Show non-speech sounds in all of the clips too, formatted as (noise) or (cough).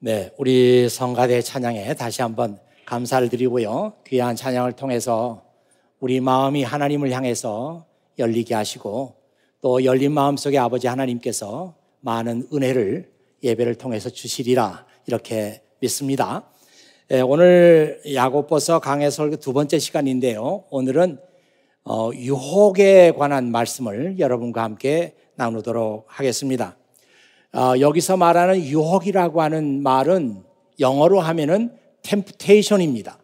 네, 우리 성가대 찬양에 다시 한번 감사를 드리고요. 귀한 찬양을 통해서 우리 마음이 하나님을 향해서 열리게 하시고 또 열린 마음 속에 아버지 하나님께서 많은 은혜를 예배를 통해서 주시리라 이렇게 믿습니다. 네, 오늘 야고보서 강해 설두 번째 시간인데요. 오늘은 어, 유혹에 관한 말씀을 여러분과 함께 나누도록 하겠습니다. 어, 여기서 말하는 유혹이라고 하는 말은 영어로 하면은 temptation입니다.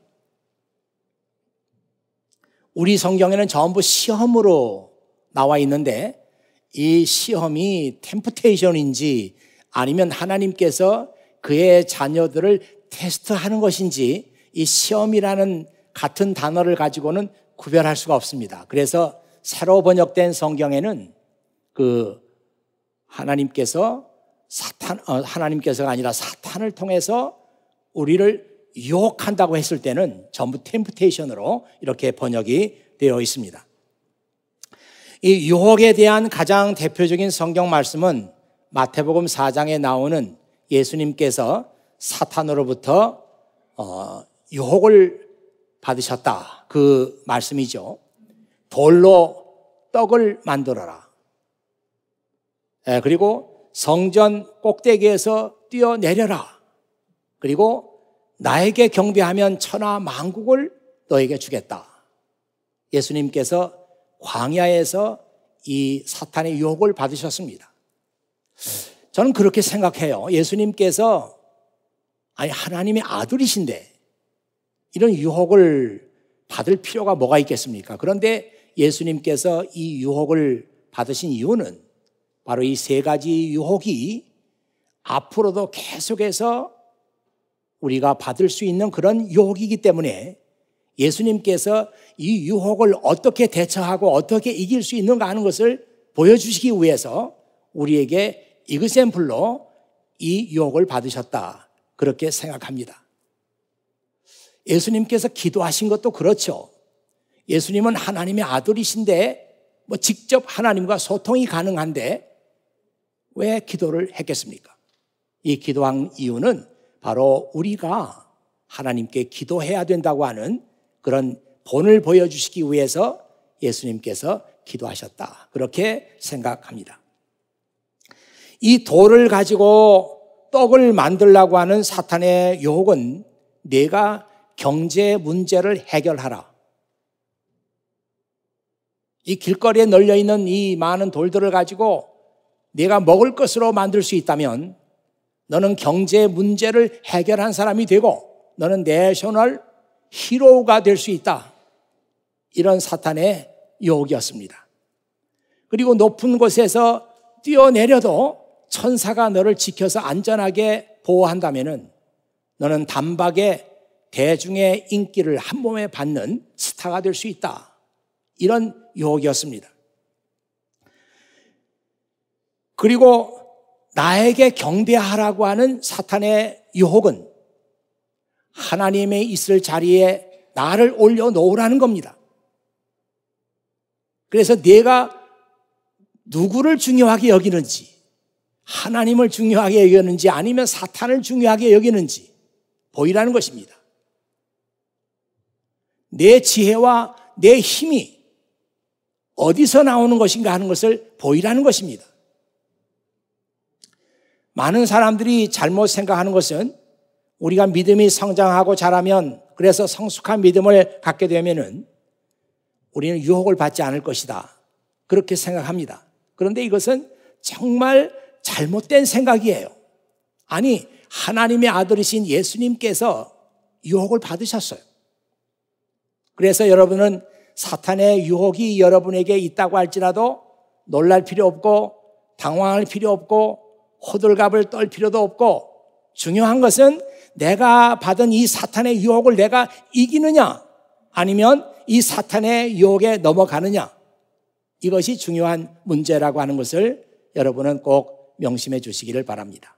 우리 성경에는 전부 시험으로 나와 있는데 이 시험이 템프테이션인지 아니면 하나님께서 그의 자녀들을 테스트하는 것인지 이 시험이라는 같은 단어를 가지고는 구별할 수가 없습니다. 그래서 새로 번역된 성경에는 그 하나님께서 사탄, 어, 하나님께서가 아니라 사탄을 통해서 우리를 유혹한다고 했을 때는 전부 템프테이션으로 이렇게 번역이 되어 있습니다. 이 유혹에 대한 가장 대표적인 성경 말씀은 마태복음 4장에 나오는 예수님께서 사탄으로부터 어, 유혹을 받으셨다. 그 말씀이죠. 돌로 떡을 만들어라. 예, 그리고 성전 꼭대기에서 뛰어내려라. 그리고 나에게 경배하면 천하 만국을 너에게 주겠다. 예수님께서 광야에서 이 사탄의 유혹을 받으셨습니다. 저는 그렇게 생각해요. 예수님께서 아니 하나님의 아들이신데 이런 유혹을 받을 필요가 뭐가 있겠습니까? 그런데 예수님께서 이 유혹을 받으신 이유는 바로 이 세 가지 유혹이 앞으로도 계속해서 우리가 받을 수 있는 그런 유혹이기 때문에 예수님께서 이 유혹을 어떻게 대처하고 어떻게 이길 수 있는가 하는 것을 보여주시기 위해서 우리에게 이그샘플로 이 유혹을 받으셨다. 그렇게 생각합니다. 예수님께서 기도하신 것도 그렇죠. 예수님은 하나님의 아들이신데 뭐 직접 하나님과 소통이 가능한데 왜 기도를 했겠습니까? 이 기도한 이유는 바로 우리가 하나님께 기도해야 된다고 하는 그런 본을 보여주시기 위해서 예수님께서 기도하셨다. 그렇게 생각합니다. 이 돌을 가지고 떡을 만들라고 하는 사탄의 유혹은 내가 경제 문제를 해결하라. 이 길거리에 널려 있는 이 많은 돌들을 가지고 네가 먹을 것으로 만들 수 있다면 너는 경제 문제를 해결한 사람이 되고 너는 내셔널 히로우가 될 수 있다. 이런 사탄의 유혹이었습니다. 그리고 높은 곳에서 뛰어내려도 천사가 너를 지켜서 안전하게 보호한다면 너는 단박에 대중의 인기를 한 몸에 받는 스타가 될 수 있다. 이런 유혹이었습니다. 그리고 나에게 경배하라고 하는 사탄의 유혹은 하나님의 있을 자리에 나를 올려놓으라는 겁니다. 그래서 내가 누구를 중요하게 여기는지, 하나님을 중요하게 여기는지 아니면 사탄을 중요하게 여기는지 보이라는 것입니다. 내 지혜와 내 힘이 어디서 나오는 것인가 하는 것을 보이라는 것입니다. 많은 사람들이 잘못 생각하는 것은 우리가 믿음이 성장하고 자라면 그래서 성숙한 믿음을 갖게 되면은 우리는 유혹을 받지 않을 것이다. 그렇게 생각합니다. 그런데 이것은 정말 잘못된 생각이에요. 아니, 하나님의 아들이신 예수님께서 유혹을 받으셨어요. 그래서 여러분은 사탄의 유혹이 여러분에게 있다고 할지라도 놀랄 필요 없고 당황할 필요 없고 호들갑을 떨 필요도 없고 중요한 것은 내가 받은 이 사탄의 유혹을 내가 이기느냐 아니면 이 사탄의 유혹에 넘어가느냐 이것이 중요한 문제라고 하는 것을 여러분은 꼭 명심해 주시기를 바랍니다.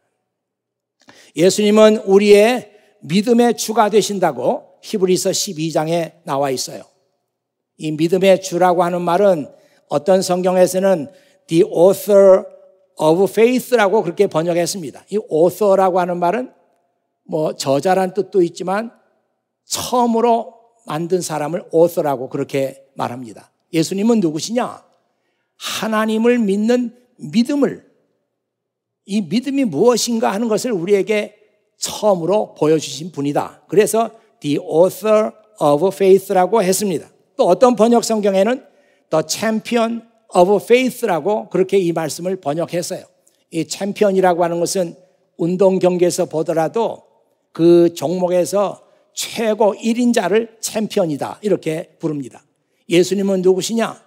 예수님은 우리의 믿음의 주가 되신다고 히브리서 12장에 나와 있어요. 이 믿음의 주라고 하는 말은 어떤 성경에서는 the author of faith라고 그렇게 번역했습니다. 이 author라고 하는 말은 뭐 저자란 뜻도 있지만 처음으로 만든 사람을 author라고 그렇게 말합니다. 예수님은 누구시냐? 하나님을 믿는 믿음을 이 믿음이 무엇인가 하는 것을 우리에게 처음으로 보여주신 분이다. 그래서 the author of faith라고 했습니다. 또 어떤 번역 성경에는 the champion of faith라고 그렇게 이 말씀을 번역했어요. 이 챔피언이라고 하는 것은 운동 경기에서 보더라도 그 종목에서 최고 1인자를 챔피언이다. 이렇게 부릅니다. 예수님은 누구시냐?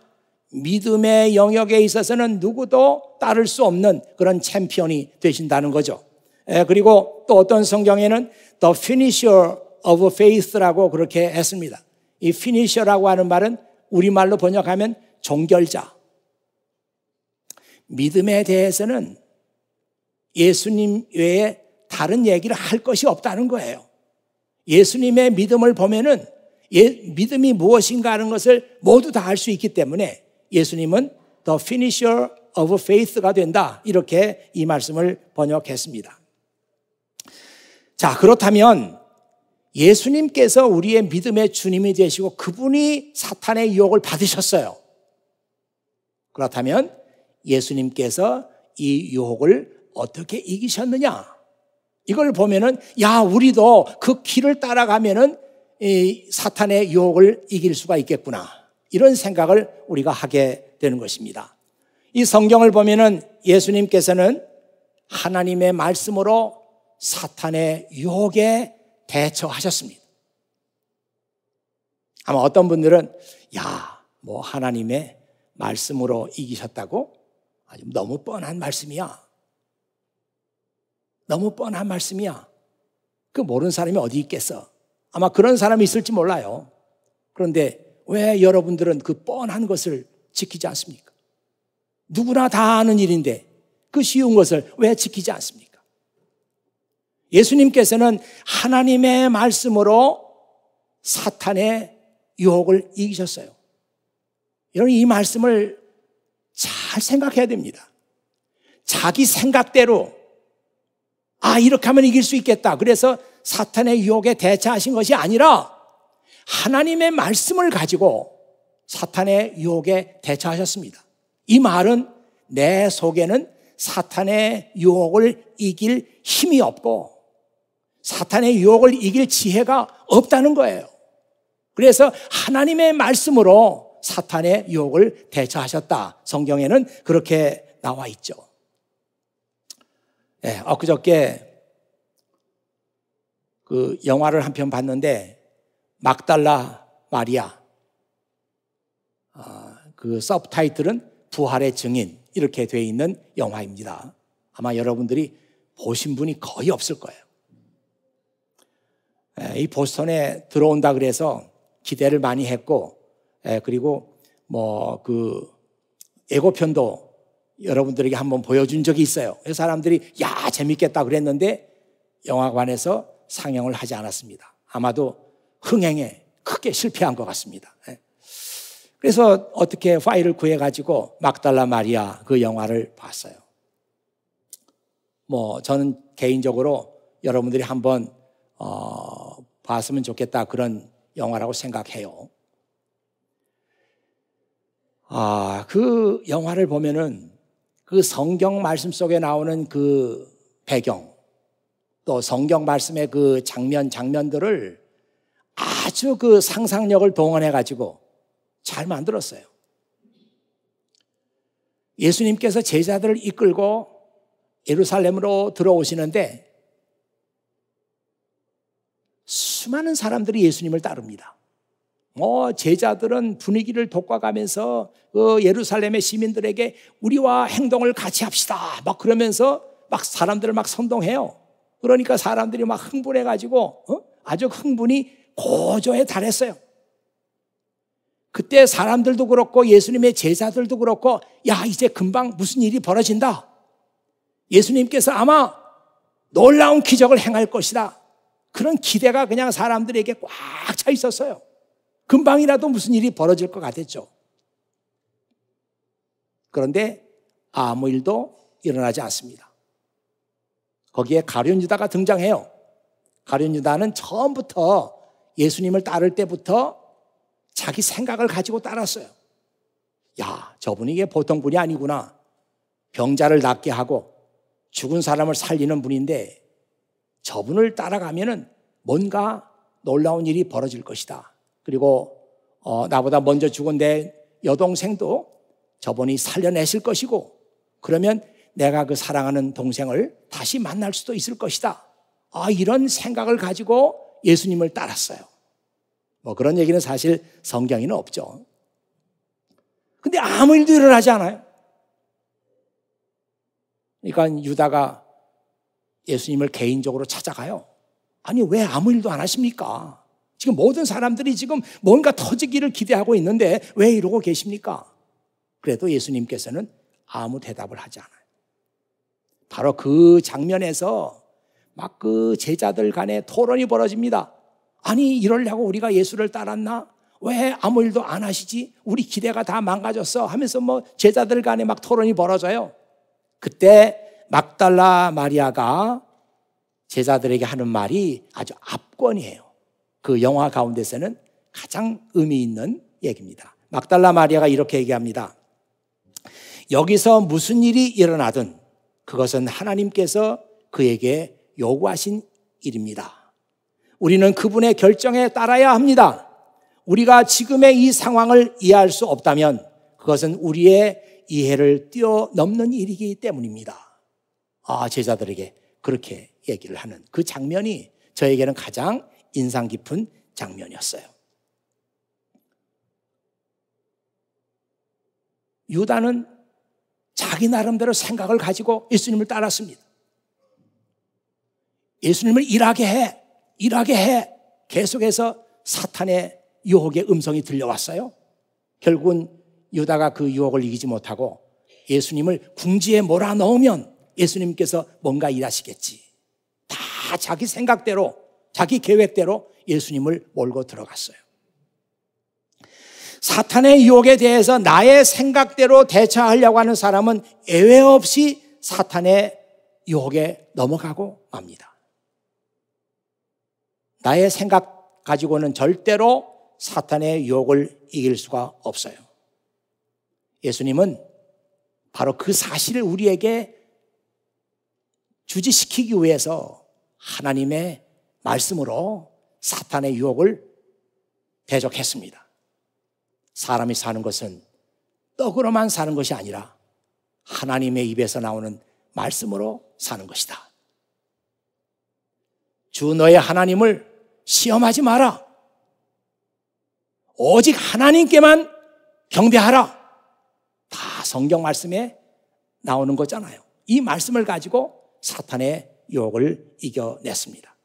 믿음의 영역에 있어서는 누구도 따를 수 없는 그런 챔피언이 되신다는 거죠. 그리고 또 어떤 성경에는 the finisher of faith라고 그렇게 했습니다. 이 finisher라고 하는 말은 우리말로 번역하면 종결자, 믿음에 대해서는 예수님 외에 다른 얘기를 할 것이 없다는 거예요. 예수님의 믿음을 보면은 예, 믿음이 무엇인가 하는 것을 모두 다 할 수 있기 때문에 예수님은 the finisher of faith가 된다. 이렇게 이 말씀을 번역했습니다. 자, 그렇다면 예수님께서 우리의 믿음의 주님이 되시고 그분이 사탄의 유혹을 받으셨어요. 그렇다면 예수님께서 이 유혹을 어떻게 이기셨느냐. 이걸 보면은, 야, 우리도 그 길을 따라가면은 이 사탄의 유혹을 이길 수가 있겠구나. 이런 생각을 우리가 하게 되는 것입니다. 이 성경을 보면은 예수님께서는 하나님의 말씀으로 사탄의 유혹에 대처하셨습니다. 아마 어떤 분들은, 야, 뭐 하나님의 말씀으로 이기셨다고? 아주 너무 뻔한 말씀이야. 너무 뻔한 말씀이야. 그 모르는 사람이 어디 있겠어? 아마 그런 사람이 있을지 몰라요. 그런데 왜 여러분들은 그 뻔한 것을 지키지 않습니까? 누구나 다 아는 일인데 그 쉬운 것을 왜 지키지 않습니까? 예수님께서는 하나님의 말씀으로 사탄의 유혹을 이기셨어요. 여러분 이 말씀을 잘 생각해야 됩니다. 자기 생각대로 아 이렇게 하면 이길 수 있겠다. 그래서 사탄의 유혹에 대처하신 것이 아니라 하나님의 말씀을 가지고 사탄의 유혹에 대처하셨습니다. 이 말은 내 속에는 사탄의 유혹을 이길 힘이 없고 사탄의 유혹을 이길 지혜가 없다는 거예요. 그래서 하나님의 말씀으로 사탄의 유혹을 대처하셨다. 성경에는 그렇게 나와 있죠. 예, 엊그저께 그 영화를 한 편 봤는데 막달라 마리아 아, 그 서브타이틀은 부활의 증인 이렇게 되어 있는 영화입니다. 아마 여러분들이 보신 분이 거의 없을 거예요. 예, 이 보스턴에 들어온다 그래서 기대를 많이 했고 에, 예, 그리고 뭐그 예고편도 여러분들에게 한번 보여준 적이 있어요. 사람들이 야 재밌겠다 그랬는데 영화관에서 상영을 하지 않았습니다. 아마도 흥행에 크게 실패한 것 같습니다. 예. 그래서 어떻게 파일을 구해가지고 막달라 마리아 그 영화를 봤어요. 뭐 저는 개인적으로 여러분들이 한번 어, 봤으면 좋겠다 그런 영화라고 생각해요. 아, 그 영화를 보면은 그 성경 말씀 속에 나오는 그 배경 또 성경 말씀의 그 장면 장면들을 아주 그 상상력을 동원해 가지고 잘 만들었어요. 예수님께서 제자들을 이끌고 예루살렘으로 들어오시는데 수많은 사람들이 예수님을 따릅니다. 뭐 제자들은 분위기를 돋궈가면서 그 예루살렘의 시민들에게 우리와 행동을 같이 합시다. 막 그러면서 막 사람들을 막 선동해요. 그러니까 사람들이 막 흥분해가지고 어? 아주 흥분이 고조에 달했어요. 그때 사람들도 그렇고 예수님의 제자들도 그렇고 야 이제 금방 무슨 일이 벌어진다. 예수님께서 아마 놀라운 기적을 행할 것이다. 그런 기대가 그냥 사람들에게 꽉 차 있었어요. 금방이라도 무슨 일이 벌어질 것 같았죠. 그런데 아무 일도 일어나지 않습니다. 거기에 가룟 유다가 등장해요. 가룟 유다는 처음부터 예수님을 따를 때부터 자기 생각을 가지고 따랐어요. 야, 저분이 이게 보통 분이 아니구나. 병자를 낫게 하고 죽은 사람을 살리는 분인데 저분을 따라가면은 뭔가 놀라운 일이 벌어질 것이다. 그리고 어, 나보다 먼저 죽은 내 여동생도 저분이 살려내실 것이고 그러면 내가 그 사랑하는 동생을 다시 만날 수도 있을 것이다. 아, 이런 생각을 가지고 예수님을 따랐어요. 뭐 그런 얘기는 사실 성경에는 없죠. 근데 아무 일도 일어나지 않아요. 그러니까 유다가 예수님을 개인적으로 찾아가요. 아니, 왜 아무 일도 안 하십니까? 지금 모든 사람들이 지금 뭔가 터지기를 기대하고 있는데 왜 이러고 계십니까? 그래도 예수님께서는 아무 대답을 하지 않아요. 바로 그 장면에서 막 그 제자들 간에 토론이 벌어집니다. 아니, 이러려고 우리가 예수를 따랐나? 왜 아무 일도 안 하시지? 우리 기대가 다 망가졌어. 하면서 뭐 제자들 간에 막 토론이 벌어져요. 그때 막달라 마리아가 제자들에게 하는 말이 아주 압권이에요. 그 영화 가운데서는 가장 의미 있는 얘기입니다. 막달라 마리아가 이렇게 얘기합니다. 여기서 무슨 일이 일어나든 그것은 하나님께서 그에게 요구하신 일입니다. 우리는 그분의 결정에 따라야 합니다. 우리가 지금의 이 상황을 이해할 수 없다면 그것은 우리의 이해를 뛰어넘는 일이기 때문입니다. 아, 제자들에게 그렇게 얘기를 하는 그 장면이 저에게는 가장 인상 깊은 장면이었어요. 유다는 자기 나름대로 생각을 가지고 예수님을 따랐습니다. 예수님을 일하게 해, 일하게 해. 계속해서 사탄의 유혹의 음성이 들려왔어요. 결국은 유다가 그 유혹을 이기지 못하고 예수님을 궁지에 몰아넣으면 예수님께서 뭔가 일하시겠지. 다 자기 생각대로 자기 계획대로 예수님을 몰고 들어갔어요. 사탄의 유혹에 대해서 나의 생각대로 대처하려고 하는 사람은 예외 없이 사탄의 유혹에 넘어가고 맙니다. 나의 생각 가지고는 절대로 사탄의 유혹을 이길 수가 없어요. 예수님은 바로 그 사실을 우리에게 주지시키기 위해서 하나님의 말씀으로 사탄의 유혹을 대적했습니다. 사람이 사는 것은 떡으로만 사는 것이 아니라 하나님의 입에서 나오는 말씀으로 사는 것이다. 주 너의 하나님을 시험하지 마라. 오직 하나님께만 경배하라. 다 성경 말씀에 나오는 거잖아요. 이 말씀을 가지고 사탄의 유을 이겨냈습니다.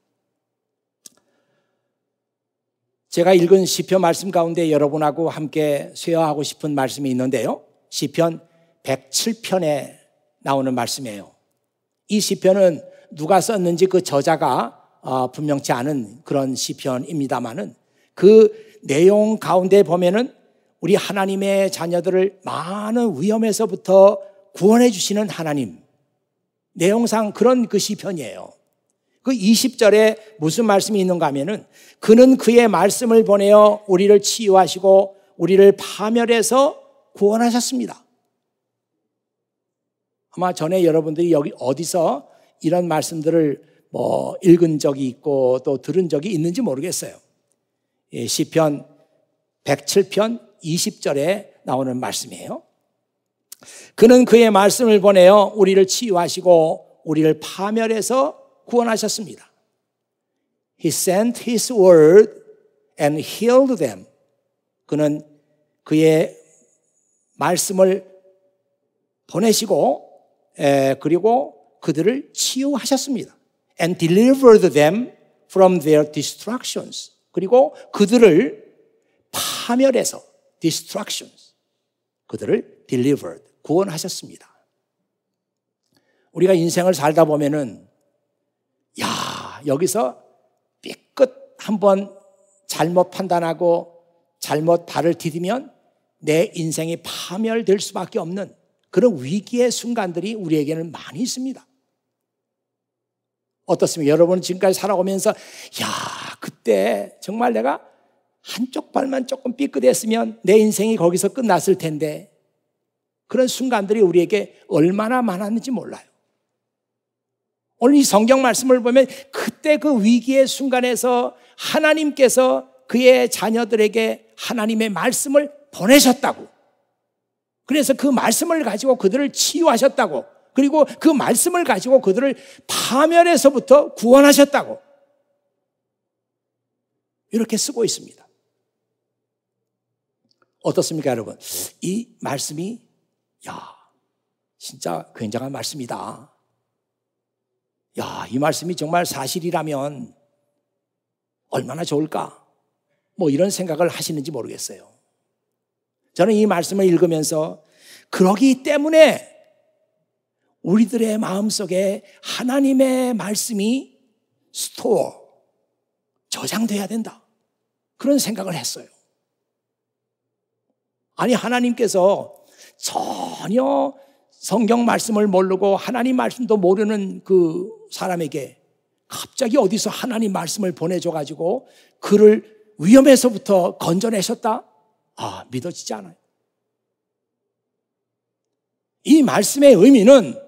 제가 읽은 시편 말씀 가운데 여러분하고 함께 쉐어하고 싶은 말씀이 있는데요. 시편 107편에 나오는 말씀이에요. 이 시편은 누가 썼는지 그 저자가 어, 분명치 않은 그런 시편입니다만은 그 내용 가운데 보면은 우리 하나님의 자녀들을 많은 위험에서부터 구원해 주시는 하나님 내용상 그런 그 시편이에요. 그 20절에 무슨 말씀이 있는가 하면은 그는 그의 말씀을 보내어 우리를 치유하시고 우리를 파멸해서 구원하셨습니다. 아마 전에 여러분들이 여기 어디서 이런 말씀들을 뭐 읽은 적이 있고 또 들은 적이 있는지 모르겠어요. 예, 시편 107편 20절에 나오는 말씀이에요. 그는 그의 말씀을 보내어 우리를 치유하시고 우리를 파멸해서 구원하셨습니다. He sent his word and healed them. 그는 그의 말씀을 보내시고 에, 그리고 그들을 치유하셨습니다. And delivered them from their destructions. 그리고 그들을 파멸해서 destructions. 그들을 delivered 구원하셨습니다. 우리가 인생을 살다 보면은 야, 여기서 삐끗 한번 잘못 판단하고 잘못 발을 디디면 내 인생이 파멸될 수밖에 없는 그런 위기의 순간들이 우리에게는 많이 있습니다. 어떻습니까? 여러분은 지금까지 살아오면서 야, 그때 정말 내가 한쪽 발만 조금 삐끗했으면 내 인생이 거기서 끝났을 텐데 그런 순간들이 우리에게 얼마나 많았는지 몰라요. 오늘 이 성경 말씀을 보면 그때 그 위기의 순간에서 하나님께서 그의 자녀들에게 하나님의 말씀을 보내셨다고. 그래서 그 말씀을 가지고 그들을 치유하셨다고. 그리고 그 말씀을 가지고 그들을 파멸에서부터 구원하셨다고. 이렇게 쓰고 있습니다. 어떻습니까, 여러분? 이 말씀이, 야, 진짜 굉장한 말씀이다. 야, 이 말씀이 정말 사실이라면 얼마나 좋을까? 뭐 이런 생각을 하시는지 모르겠어요. 저는 이 말씀을 읽으면서 그러기 때문에 우리들의 마음 속에 하나님의 말씀이 스토어, 저장돼야 된다. 그런 생각을 했어요. 아니, 하나님께서 전혀 성경 말씀을 모르고 하나님 말씀도 모르는 그 사람에게 갑자기 어디서 하나님 말씀을 보내줘가지고 그를 위험에서부터 건져내셨다? 아, 믿어지지 않아요. 이 말씀의 의미는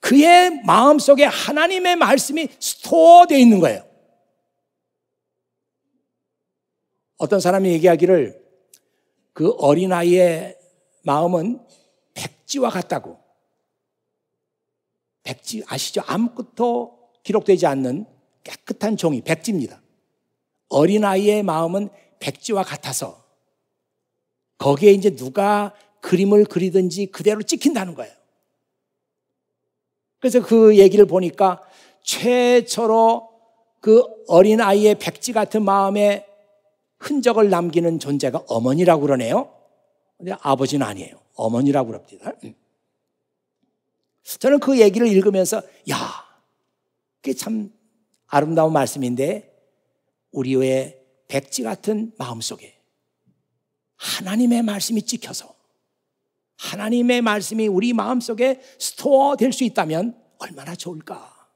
그의 마음 속에 하나님의 말씀이 스토어되어 있는 거예요. 어떤 사람이 얘기하기를 그 어린아이의 마음은 백지와 같다고. 백지 아시죠? 아무것도 기록되지 않는 깨끗한 종이 백지입니다. 어린아이의 마음은 백지와 같아서 거기에 이제 누가 그림을 그리든지 그대로 찍힌다는 거예요. 그래서 그 얘기를 보니까 최초로 그 어린아이의 백지 같은 마음에 흔적을 남기는 존재가 어머니라고 그러네요. 근데 아버지는 아니에요. 어머니라고 그럽니다. 저는 그 얘기를 읽으면서 야, 그게 참 아름다운 말씀인데 우리의 백지 같은 마음속에 하나님의 말씀이 찍혀서 하나님의 말씀이 우리 마음속에 스토어 될 수 있다면 얼마나 좋을까?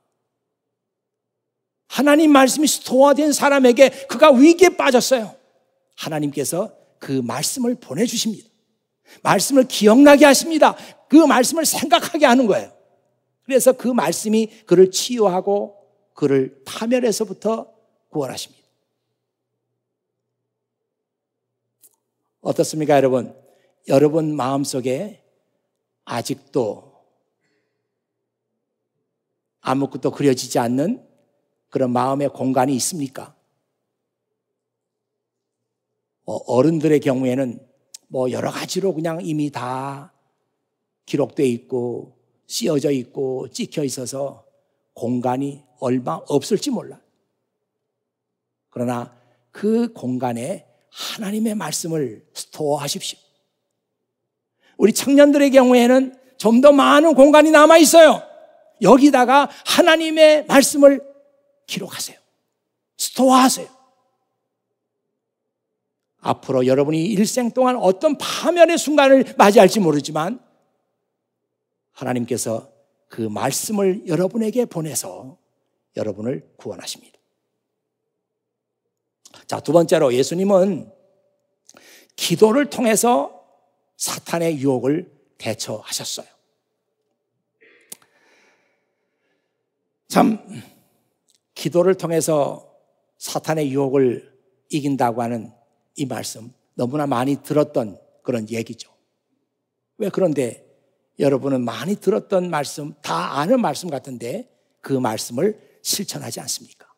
하나님 말씀이 스토어 된 사람에게 그가 위기에 빠졌어요. 하나님께서 그 말씀을 보내주십니다. 말씀을 기억나게 하십니다. 그 말씀을 생각하게 하는 거예요. 그래서 그 말씀이 그를 치유하고 그를 파멸에서부터 구원하십니다. 어떻습니까, 여러분? 여러분 마음속에 아직도 아무것도 그려지지 않는 그런 마음의 공간이 있습니까? 어, 어른들의 경우에는 뭐 여러 가지로 그냥 이미 다 기록돼 있고 씌어져 있고 찍혀 있어서 공간이 얼마 없을지 몰라. 그러나 그 공간에 하나님의 말씀을 스토어하십시오. 우리 청년들의 경우에는 좀 더 많은 공간이 남아 있어요. 여기다가 하나님의 말씀을 기록하세요. 스토어하세요. 앞으로 여러분이 일생 동안 어떤 파면의 순간을 맞이할지 모르지만 하나님께서 그 말씀을 여러분에게 보내서 여러분을 구원하십니다. 자, 두 번째로 예수님은 기도를 통해서 사탄의 유혹을 대처하셨어요. 참, 기도를 통해서 사탄의 유혹을 이긴다고 하는 이 말씀 너무나 많이 들었던 그런 얘기죠. 왜 그런데 여러분은 많이 들었던 말씀, 다 아는 말씀 같은데 그 말씀을 실천하지 않습니까?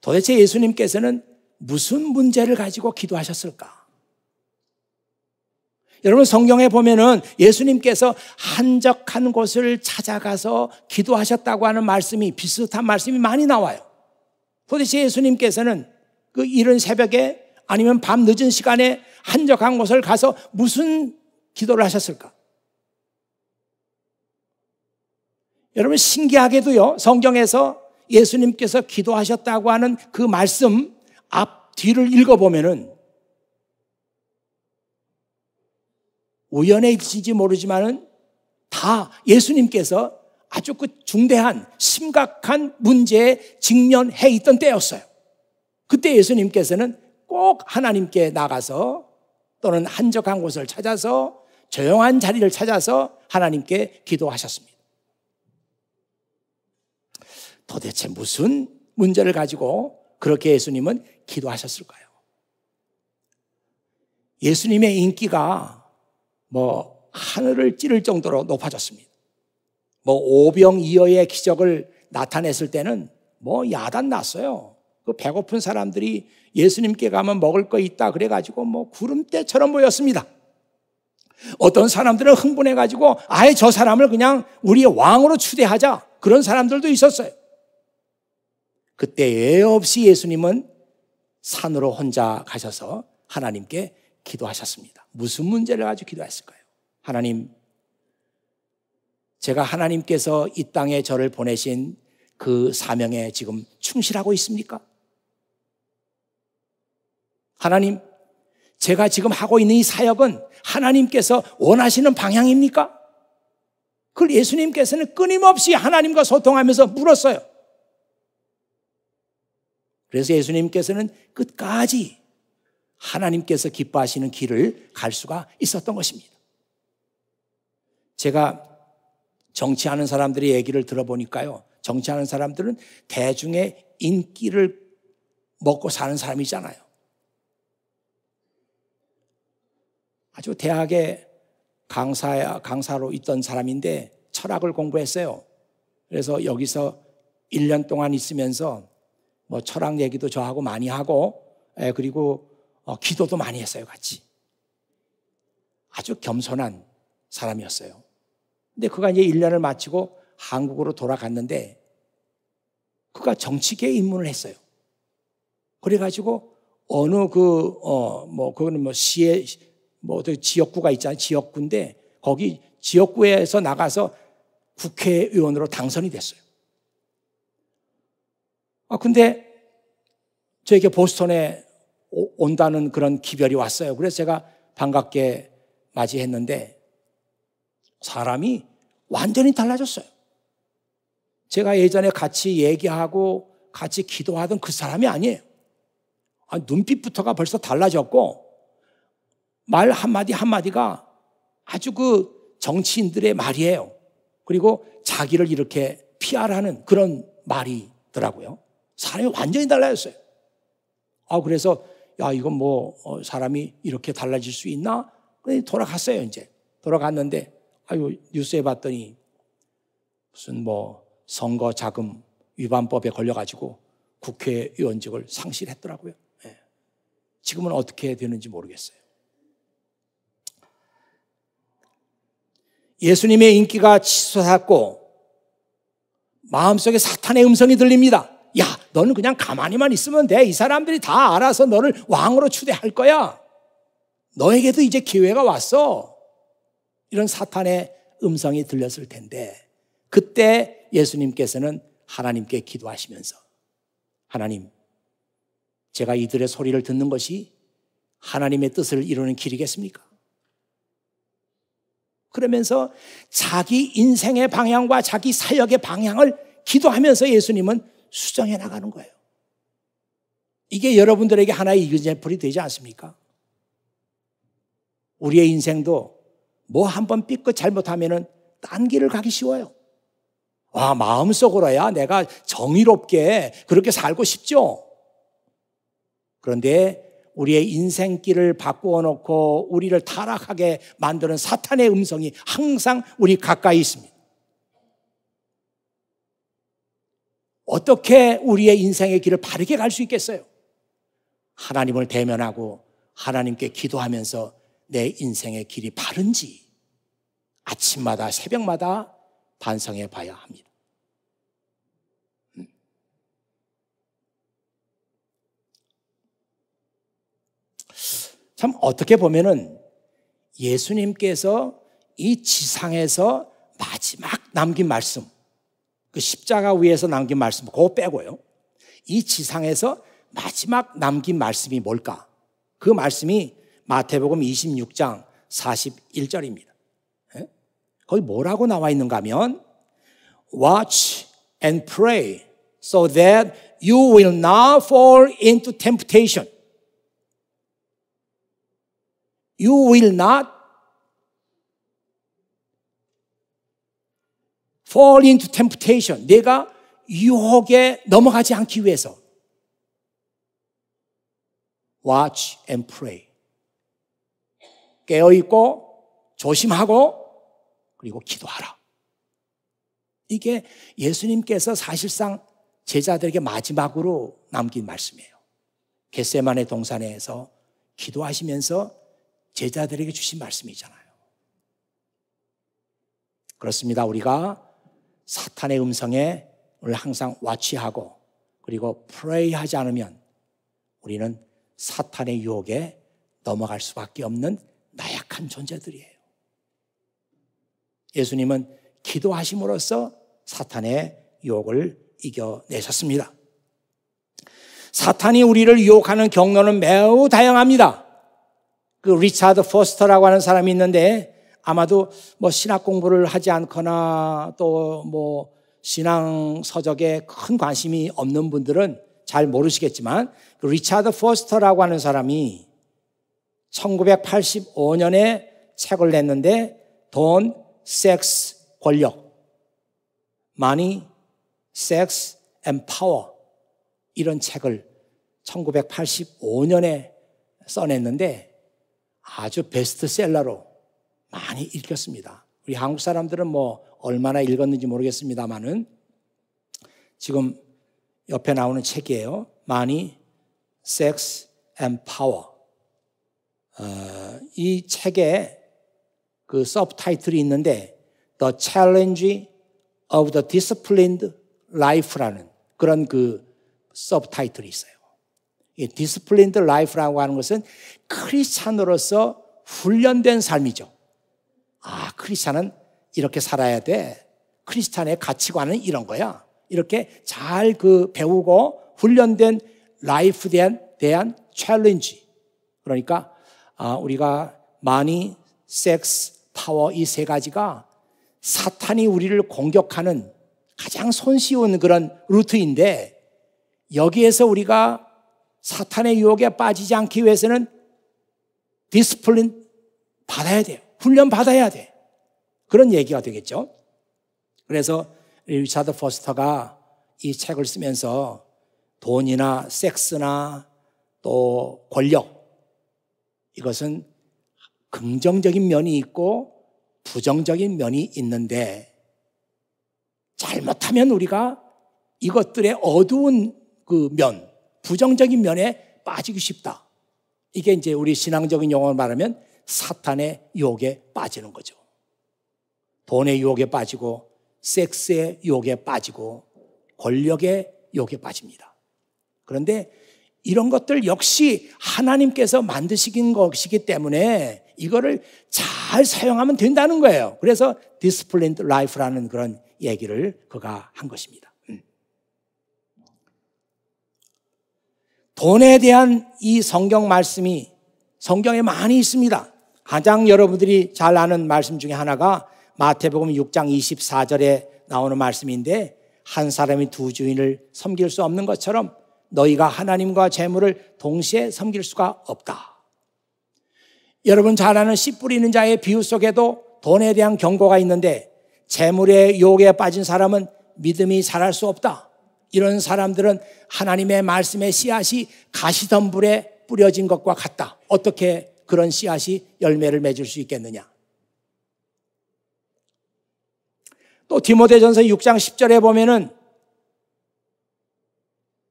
도대체 예수님께서는 무슨 문제를 가지고 기도하셨을까? 여러분 성경에 보면은 예수님께서 한적한 곳을 찾아가서 기도하셨다고 하는 말씀이 비슷한 말씀이 많이 나와요. 도대체 예수님께서는 그 이른 새벽에 아니면 밤 늦은 시간에 한적한 곳을 가서 무슨 기도를 하셨을까? 여러분 신기하게도요. 성경에서 예수님께서 기도하셨다고 하는 그 말씀 앞 뒤를 읽어보면은 우연의 일인지 모르지만은 다 예수님께서 아주 그 중대한 심각한 문제에 직면해 있던 때였어요. 그때 예수님께서는 꼭 하나님께 나가서 또는 한적한 곳을 찾아서 조용한 자리를 찾아서 하나님께 기도하셨습니다. 도대체 무슨 문제를 가지고 그렇게 예수님은 기도하셨을까요? 예수님의 인기가 뭐 하늘을 찌를 정도로 높아졌습니다. 뭐 오병이어의 기적을 나타냈을 때는 뭐 야단 났어요. 그 배고픈 사람들이 예수님께 가면 먹을 거 있다 그래가지고 뭐 구름대처럼 보였습니다. 어떤 사람들은 흥분해가지고 아예 저 사람을 그냥 우리의 왕으로 추대하자 그런 사람들도 있었어요. 그때 예 없이 예수님은 산으로 혼자 가셔서 하나님께 기도하셨습니다. 무슨 문제를 가지고 기도했을까요? 하나님, 제가 하나님께서 이 땅에 저를 보내신 그 사명에 지금 충실하고 있습니까? 하나님, 제가 지금 하고 있는 이 사역은 하나님께서 원하시는 방향입니까? 그걸 예수님께서는 끊임없이 하나님과 소통하면서 물었어요. 그래서 예수님께서는 끝까지 하나님께서 기뻐하시는 길을 갈 수가 있었던 것입니다. 제가 정치하는 사람들의 얘기를 들어보니까요. 정치하는 사람들은 대중의 인기를 먹고 사는 사람이잖아요. 아주 대학의 강사, 강사로 있던 사람인데 철학을 공부했어요. 그래서 여기서 1년 동안 있으면서 뭐 철학 얘기도 저하고 많이 하고, 예, 그리고 어, 기도도 많이 했어요, 같이. 아주 겸손한 사람이었어요. 근데 그가 이제 1년을 마치고 한국으로 돌아갔는데 그가 정치계 에 입문을 했어요. 그래가지고 어느 그, 어, 뭐, 그거는 뭐 시에, 뭐 어떤 지역구가 있잖아요. 지역구인데 거기 지역구에서 나가서 국회의원으로 당선이 됐어요. 아, 근데 저에게 보스턴에 온다는 그런 기별이 왔어요. 그래서 제가 반갑게 맞이했는데 사람이 완전히 달라졌어요. 제가 예전에 같이 얘기하고 같이 기도하던 그 사람이 아니에요. 아, 눈빛부터가 벌써 달라졌고 말 한마디 한마디가 아주 그 정치인들의 말이에요. 그리고 자기를 이렇게 피하라는 그런 말이더라고요. 사람이 완전히 달라졌어요. 아, 그래서 야, 이건 뭐 어, 사람이 이렇게 달라질 수 있나? 돌아갔어요, 이제. 돌아갔는데, 아유, 뉴스에 봤더니 무슨 뭐 선거 자금 위반법에 걸려가지고 국회의원직을 상실했더라고요. 예. 지금은 어떻게 되는지 모르겠어요. 예수님의 인기가 치솟았고 마음속에 사탄의 음성이 들립니다. 야, 너는 그냥 가만히만 있으면 돼. 이 사람들이 다 알아서 너를 왕으로 추대할 거야. 너에게도 이제 기회가 왔어. 이런 사탄의 음성이 들렸을 텐데, 그때 예수님께서는 하나님께 기도하시면서, 하나님, 제가 이들의 소리를 듣는 것이 하나님의 뜻을 이루는 길이겠습니까? 그러면서 자기 인생의 방향과 자기 사역의 방향을 기도하면서 예수님은 수정해 나가는 거예요. 이게 여러분들에게 하나의 유제풀이 되지 않습니까? 우리의 인생도 뭐 한번 삐끗 잘못하면은 딴 길을 가기 쉬워요. 아, 마음속으로야 내가 정의롭게 그렇게 살고 싶죠. 그런데 우리의 인생길을 바꾸어 놓고 우리를 타락하게 만드는 사탄의 음성이 항상 우리 가까이 있습니다. 어떻게 우리의 인생의 길을 바르게 갈 수 있겠어요? 하나님을 대면하고 하나님께 기도하면서 내 인생의 길이 바른지 아침마다 새벽마다 반성해 봐야 합니다. 음. 참 어떻게 보면은 예수님께서 이 지상에서 마지막 남긴 말씀 그 십자가 위에서 남긴 말씀, 그거 빼고요. 이 지상에서 마지막 남긴 말씀이 뭘까? 그 말씀이 마태복음 26장 41절입니다. 예? 거기 뭐라고 나와 있는가 하면 Watch and pray so that you will not fall into temptation. You will not fall into temptation. 내가 유혹에 넘어가지 않기 위해서. watch and pray. 깨어있고, 조심하고, 그리고 기도하라. 이게 예수님께서 사실상 제자들에게 마지막으로 남긴 말씀이에요. 겟세만의 동산에서 기도하시면서 제자들에게 주신 말씀이잖아요. 그렇습니다. 우리가 사탄의 음성에 오늘 항상 와치하고 그리고 프레이 하지 않으면 우리는 사탄의 유혹에 넘어갈 수밖에 없는 나약한 존재들이에요. 예수님은 기도하심으로써 사탄의 유혹을 이겨내셨습니다. 사탄이 우리를 유혹하는 경로는 매우 다양합니다. 그 리차드 포스터라고 하는 사람이 있는데 아마도 뭐 신학 공부를 하지 않거나 또 뭐 신앙 서적에 큰 관심이 없는 분들은 잘 모르시겠지만 그 리차드 포스터라고 하는 사람이 1985년에 책을 냈는데 돈, 섹스, 권력, money, sex and power 이런 책을 1985년에 써냈는데 아주 베스트셀러로 많이 읽혔습니다. 우리 한국 사람들은 뭐 얼마나 읽었는지 모르겠습니다만은 지금 옆에 나오는 책이에요. 많이 Sex and Power. 어, 이 책에 그 서브 타이틀이 있는데 The Challenge of the Disciplined Life라는 그런 그 서브 타이틀이 있어요. 이 Disciplined Life라고 하는 것은 크리스찬으로서 훈련된 삶이죠. 아, 크리스찬은 이렇게 살아야 돼. 크리스찬의 가치관은 이런 거야. 이렇게 잘 그 배우고 훈련된 라이프 대한, 대한 챌린지. 그러니까, 아, 우리가 많이 섹스, 파워 이 세 가지가 사탄이 우리를 공격하는 가장 손쉬운 그런 루트인데 여기에서 우리가 사탄의 유혹에 빠지지 않기 위해서는 디스플린 받아야 돼요. 훈련 받아야 돼. 그런 얘기가 되겠죠. 그래서 리차드 포스터가 이 책을 쓰면서 돈이나 섹스나 또 권력 이것은 긍정적인 면이 있고 부정적인 면이 있는데 잘못하면 우리가 이것들의 어두운 그 면, 부정적인 면에 빠지기 쉽다. 이게 이제 우리 신앙적인 용어로 말하면 사탄의 유혹에 빠지는 거죠. 돈의 유혹에 빠지고 섹스의 유혹에 빠지고 권력의 유혹에 빠집니다. 그런데 이런 것들 역시 하나님께서 만드신 것이기 때문에 이거를 잘 사용하면 된다는 거예요. 그래서 디스플린드 라이프라는 그런 얘기를 그가 한 것입니다. 음. 돈에 대한 이 성경 말씀이 성경에 많이 있습니다. 가장 여러분들이 잘 아는 말씀 중에 하나가 마태복음 6장 24절에 나오는 말씀인데 한 사람이 두 주인을 섬길 수 없는 것처럼 너희가 하나님과 재물을 동시에 섬길 수가 없다. 여러분 잘 아는 씨 뿌리는 자의 비유 속에도 돈에 대한 경고가 있는데 재물의 욕에 빠진 사람은 믿음이 자랄 수 없다. 이런 사람들은 하나님의 말씀의 씨앗이 가시덤불에 뿌려진 것과 같다. 어떻게 그런 씨앗이 열매를 맺을 수 있겠느냐. 또 디모데전서 6장 10절에 보면은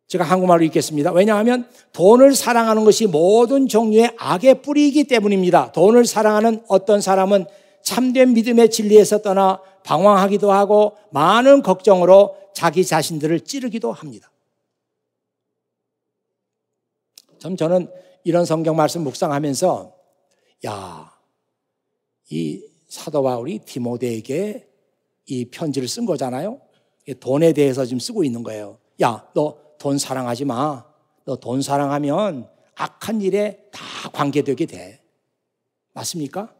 제가 한국말로 읽겠습니다. 왜냐하면 돈을 사랑하는 것이 모든 종류의 악의 뿌리이기 때문입니다. 돈을 사랑하는 어떤 사람은 참된 믿음의 진리에서 떠나 방황하기도 하고 많은 걱정으로 자기 자신들을 찌르기도 합니다. 참 저는 이런 성경 말씀 묵상하면서 야, 이 사도 바울이 디모데에게 이 편지를 쓴 거잖아요. 돈에 대해서 지금 쓰고 있는 거예요. 야, 너 돈 사랑하지 마. 너 돈 사랑하면 악한 일에 다 관계되게 돼. 맞습니까?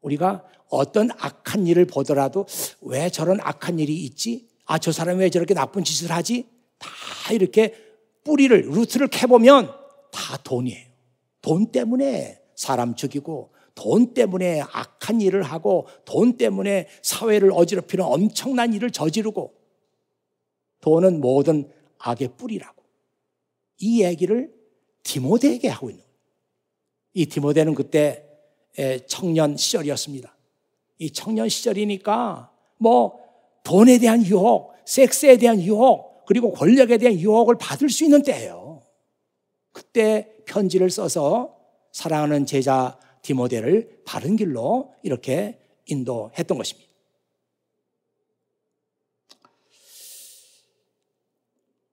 우리가 어떤 악한 일을 보더라도 왜 저런 악한 일이 있지? 아, 저 사람이 왜 저렇게 나쁜 짓을 하지? 다 이렇게 뿌리를, 루트를 캐보면 돈이에요. 돈 때문에 사람 죽이고 돈 때문에 악한 일을 하고 돈 때문에 사회를 어지럽히는 엄청난 일을 저지르고 돈은 모든 악의 뿌리라고 이 얘기를 디모데에게 하고 있는 거예요. 이 디모데는 그때 청년 시절이었습니다. 이 청년 시절이니까 뭐 돈에 대한 유혹, 섹스에 대한 유혹, 그리고 권력에 대한 유혹을 받을 수 있는 때예요. 그때 편지를 써서 사랑하는 제자 디모데를 바른 길로 이렇게 인도했던 것입니다.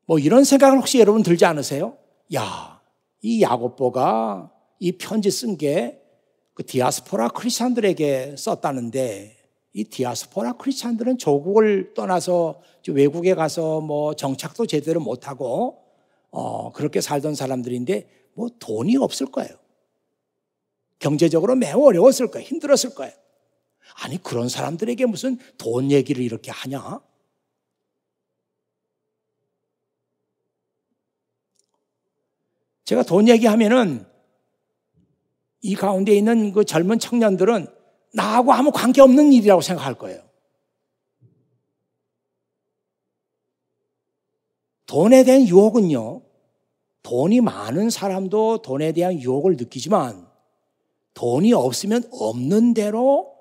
뭐 이런 생각을 혹시 여러분 들지 않으세요? 야, 이 야고보가 이 편지 쓴 게 그 디아스포라 크리스천들에게 썼다는데 이 디아스포라 크리스천들은 조국을 떠나서 외국에 가서 뭐 정착도 제대로 못하고 어, 그렇게 살던 사람들인데 뭐 돈이 없을 거예요. 경제적으로 매우 어려웠을 거예요. 힘들었을 거예요. 아니, 그런 사람들에게 무슨 돈 얘기를 이렇게 하냐? 제가 돈 얘기하면은 이 가운데 있는 그 젊은 청년들은 나하고 아무 관계 없는 일이라고 생각할 거예요. 돈에 대한 유혹은요, 돈이 많은 사람도 돈에 대한 유혹을 느끼지만 돈이 없으면 없는 대로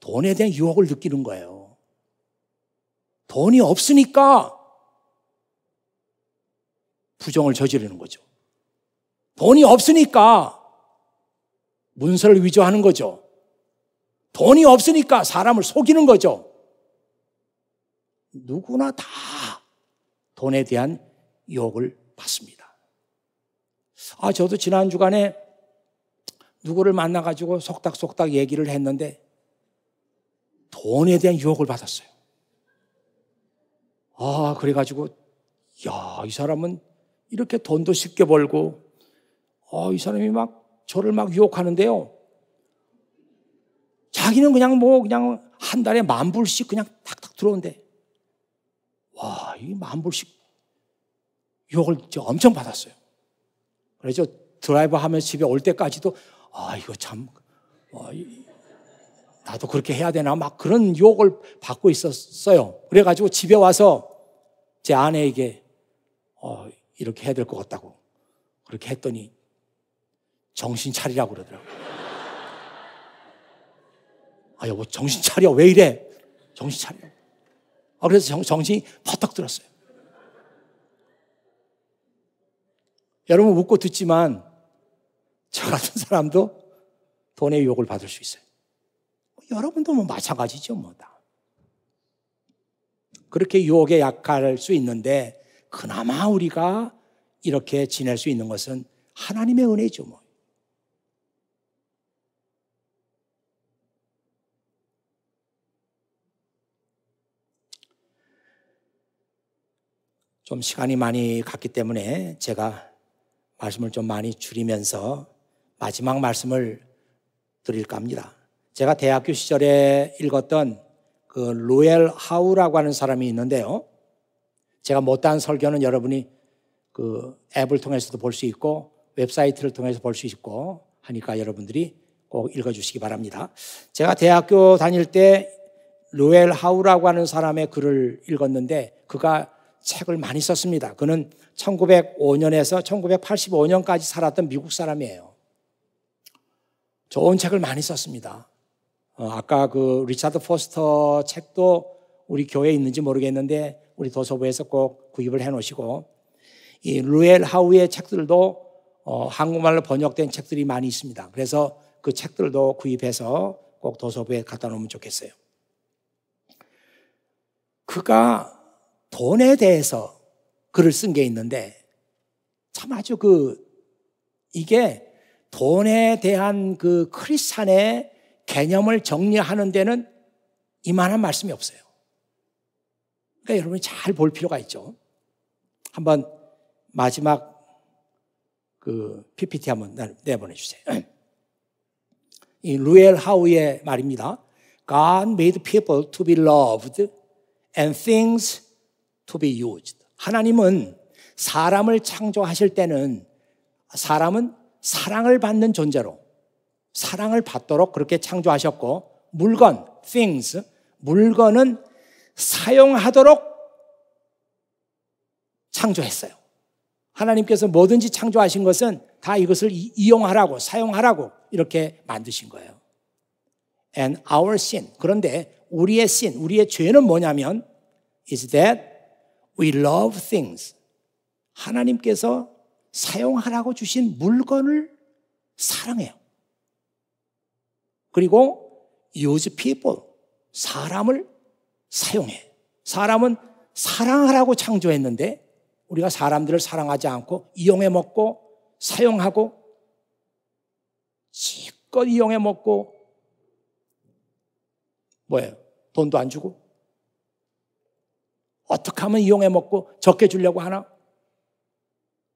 돈에 대한 유혹을 느끼는 거예요. 돈이 없으니까 부정을 저지르는 거죠. 돈이 없으니까 문서를 위조하는 거죠. 돈이 없으니까 사람을 속이는 거죠. 누구나 다 돈에 대한 유혹을 받습니다. 아, 저도 지난 주간에 누구를 만나가지고 속닥속닥 얘기를 했는데 돈에 대한 유혹을 받았어요. 아, 그래가지고, 야, 이 사람은 이렇게 돈도 쉽게 벌고, 아, 이 사람이 막 저를 막 유혹하는데요. 자기는 그냥 뭐, 그냥 한 달에 만 불씩 그냥 탁탁 들어온대. 와, 이 만 불씩 욕을 엄청 받았어요. 그래서 드라이브 하면서 집에 올 때까지도 아, 이거 참, 와, 어, 나도 그렇게 해야 되나 막 그런 유을 받고 있었어요. 그래가지고 집에 와서 제 아내에게 어, 이렇게 해야 될 것 같다고 그렇게 했더니 정신 차리라고 그러더라고요. 아, 여보, 정신 차려. 왜 이래? 정신 차려. 아, 그래서 정, 정신이 퍼떡 들었어요. 여러분 웃고 듣지만 저 같은 사람도 돈의 유혹을 받을 수 있어요. 여러분도 뭐 마찬가지죠, 뭐다. 그렇게 유혹에 약할 수 있는데 그나마 우리가 이렇게 지낼 수 있는 것은 하나님의 은혜죠, 뭐. 좀 시간이 많이 갔기 때문에 제가 말씀을 좀 많이 줄이면서 마지막 말씀을 드릴까 합니다. 제가 대학교 시절에 읽었던 그 로엘 하우라고 하는 사람이 있는데요. 제가 못다한 설교는 여러분이 그 앱을 통해서도 볼 수 있고 웹사이트를 통해서 볼 수 있고 하니까 여러분들이 꼭 읽어주시기 바랍니다. 제가 대학교 다닐 때 로엘 하우라고 하는 사람의 글을 읽었는데 그가 책을 많이 썼습니다. 그는 1905년에서 1985년까지 살았던 미국 사람이에요. 좋은 책을 많이 썼습니다. 어, 아까 그 리차드 포스터 책도 우리 교회에 있는지 모르겠는데 우리 도서부에서 꼭 구입을 해 놓으시고 이 루엘 하우의 책들도 어, 한국말로 번역된 책들이 많이 있습니다. 그래서 그 책들도 구입해서 꼭 도서부에 갖다 놓으면 좋겠어요. 그가 돈에 대해서 글을 쓴 게 있는데 참 아주 그 이게 돈에 대한 그 크리스찬의 개념을 정리하는 데는 이만한 말씀이 없어요. 그러니까 여러분이 잘 볼 필요가 있죠. 한번 마지막 그 PPT 한번 내보내주세요. (clears throat) 이 루엘 하우의 말입니다. God made people to be loved and things to be used. 하나님은 사람을 창조하실 때는 사람은 사랑을 받는 존재로 사랑을 받도록 그렇게 창조하셨고 물건, things, 물건은 사용하도록 창조했어요. 하나님께서 뭐든지 창조하신 것은 다 이것을 이용하라고, 사용하라고 이렇게 만드신 거예요. And our sin. 그런데 우리의 sin, 우리의 죄는 뭐냐면 is that We love things. 하나님께서 사용하라고 주신 물건을 사랑해요. 그리고 use people. 사람을 사용해. 사람은 사랑하라고 창조했는데 우리가 사람들을 사랑하지 않고 이용해 먹고 사용하고 지껏 이용해 먹고 뭐예요? 돈도 안 주고 어떻게 하면 이용해 먹고 적게 주려고 하나?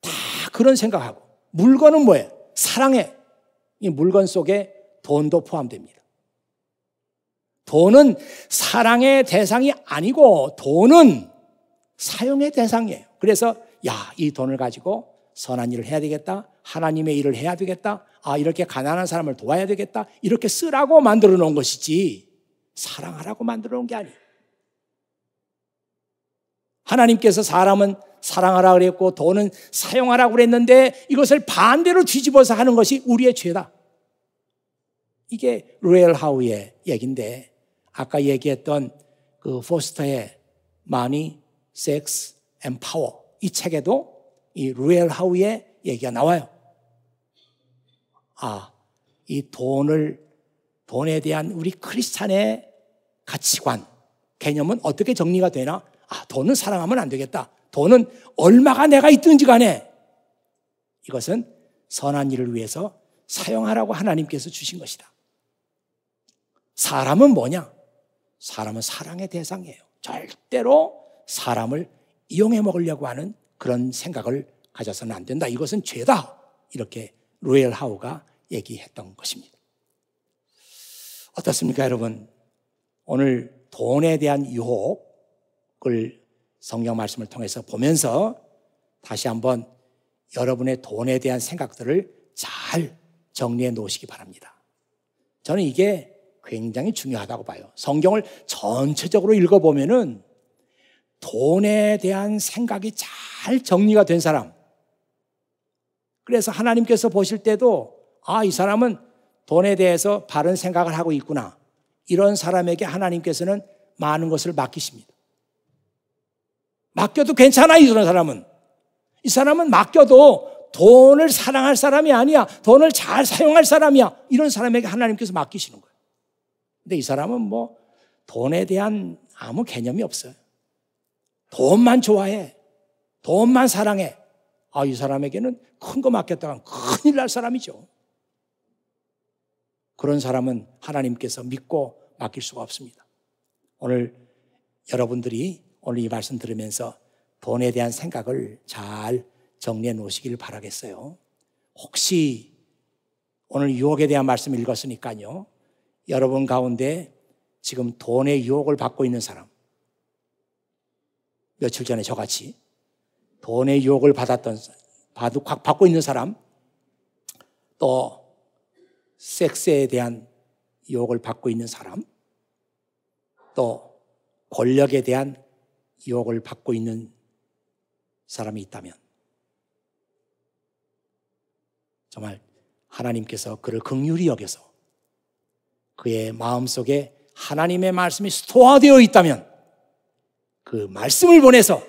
다 그런 생각하고. 물건은 뭐예요? 사랑해. 이 물건 속에 돈도 포함됩니다. 돈은 사랑의 대상이 아니고 돈은 사용의 대상이에요. 그래서 야, 이 돈을 가지고 선한 일을 해야 되겠다. 하나님의 일을 해야 되겠다. 아, 이렇게 가난한 사람을 도와야 되겠다. 이렇게 쓰라고 만들어 놓은 것이지 사랑하라고 만들어 놓은 게 아니에요. 하나님께서 사람은 사랑하라 그랬고 돈은 사용하라 그랬는데 이것을 반대로 뒤집어서 하는 것이 우리의 죄다. 이게 루엘하우의 얘긴데 아까 얘기했던 그 포스터의 Money, Sex and Power 이 책에도 이 루엘하우의 얘기가 나와요. 아, 이 돈을 돈에 대한 우리 크리스찬의 가치관 개념은 어떻게 정리가 되나? 아, 돈은 사랑하면 안 되겠다. 돈은 얼마가 내가 있든지 간에 이것은 선한 일을 위해서 사용하라고 하나님께서 주신 것이다. 사람은 뭐냐? 사람은 사랑의 대상이에요. 절대로 사람을 이용해 먹으려고 하는 그런 생각을 가져서는 안 된다. 이것은 죄다. 이렇게 로엘 하우가 얘기했던 것입니다. 어떻습니까, 여러분? 오늘 돈에 대한 유혹, 을 성경 말씀을 통해서 보면서 다시 한번 여러분의 돈에 대한 생각들을 잘 정리해 놓으시기 바랍니다. 저는 이게 굉장히 중요하다고 봐요. 성경을 전체적으로 읽어보면은 돈에 대한 생각이 잘 정리가 된 사람. 그래서 하나님께서 보실 때도 아, 이 사람은 돈에 대해서 바른 생각을 하고 있구나. 이런 사람에게 하나님께서는 많은 것을 맡기십니다. 맡겨도 괜찮아, 이런 사람은. 이 사람은 맡겨도 돈을 사랑할 사람이 아니야. 돈을 잘 사용할 사람이야. 이런 사람에게 하나님께서 맡기시는 거예요. 근데 이 사람은 뭐 돈에 대한 아무 개념이 없어요. 돈만 좋아해. 돈만 사랑해. 아, 이 사람에게는 큰 거 맡겼다간 큰일 날 사람이죠. 그런 사람은 하나님께서 믿고 맡길 수가 없습니다. 오늘 여러분들이 오늘 이 말씀 들으면서 돈에 대한 생각을 잘 정리해 놓으시길 바라겠어요. 혹시 오늘 유혹에 대한 말씀 읽었으니까요. 여러분 가운데 지금 돈의 유혹을 받고 있는 사람. 며칠 전에 저같이 돈의 유혹을 받았던, 받고 있는 사람. 또 섹스에 대한 유혹을 받고 있는 사람. 또 권력에 대한 유혹을 받고 있는 사람이 있다면 정말 하나님께서 그를 긍휼히 여겨서 그의 마음속에 하나님의 말씀이 스토어되어 있다면 그 말씀을 보내서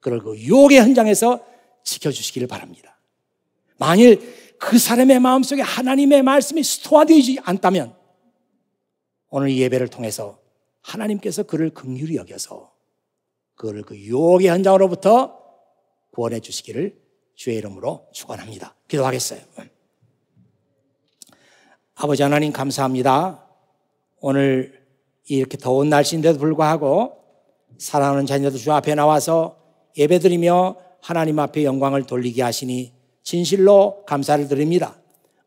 그를 그 유혹의 현장에서 지켜주시기를 바랍니다. 만일 그 사람의 마음속에 하나님의 말씀이 스토어되지 않다면 오늘 예배를 통해서 하나님께서 그를 긍휼히 여겨서 그거를 그 유혹의 현장으로부터 구원해 주시기를 주의 이름으로 축원합니다. 기도하겠어요. 아버지 하나님 감사합니다. 오늘 이렇게 더운 날씨인데도 불구하고 사랑하는 자녀들 주 앞에 나와서 예배드리며 하나님 앞에 영광을 돌리게 하시니 진실로 감사를 드립니다.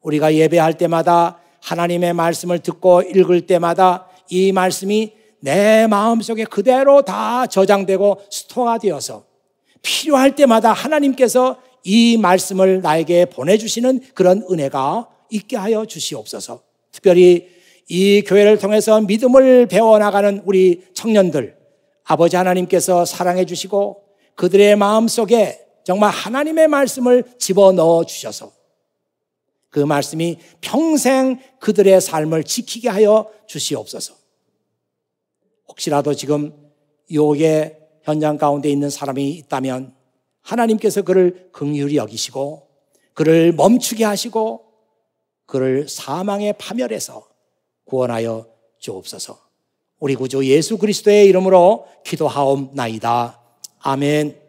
우리가 예배할 때마다 하나님의 말씀을 듣고 읽을 때마다 이 말씀이 내 마음속에 그대로 다 저장되고 스토가 되어서 필요할 때마다 하나님께서 이 말씀을 나에게 보내주시는 그런 은혜가 있게 하여 주시옵소서. 특별히 이 교회를 통해서 믿음을 배워나가는 우리 청년들, 아버지 하나님께서 사랑해 주시고 그들의 마음 속에 정말 하나님의 말씀을 집어넣어 주셔서 그 말씀이 평생 그들의 삶을 지키게 하여 주시옵소서. 혹시라도 지금 유혹의 현장 가운데 있는 사람이 있다면 하나님께서 그를 긍휼히 여기시고 그를 멈추게 하시고 그를 사망의 파멸에서 구원하여 주옵소서. 우리 구주 예수 그리스도의 이름으로 기도하옵나이다. 아멘.